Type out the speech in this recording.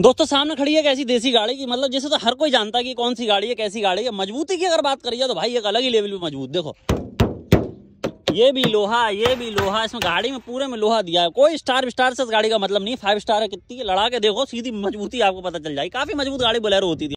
दोस्तों सामने खड़ी है कैसी ऐसी देसी गाड़ी की मतलब जैसे तो हर कोई जानता है कि कौन सी गाड़ी है कैसी गाड़ी है मजबूती की अगर बात करिए तो भाई एक अलग ही लेवल पे मजबूत देखो ये भी लोहा ये भी लोहा इसमें गाड़ी में पूरे में लोहा दिया है कोई स्टार स्टार से इस गाड़ी का मतलब नहीं फाइव स्टार है कितनी लड़ा के देखो सीधी मजबूती आपको पता चल जाएगी काफी मजबूत गाड़ी बोलेरो होती थी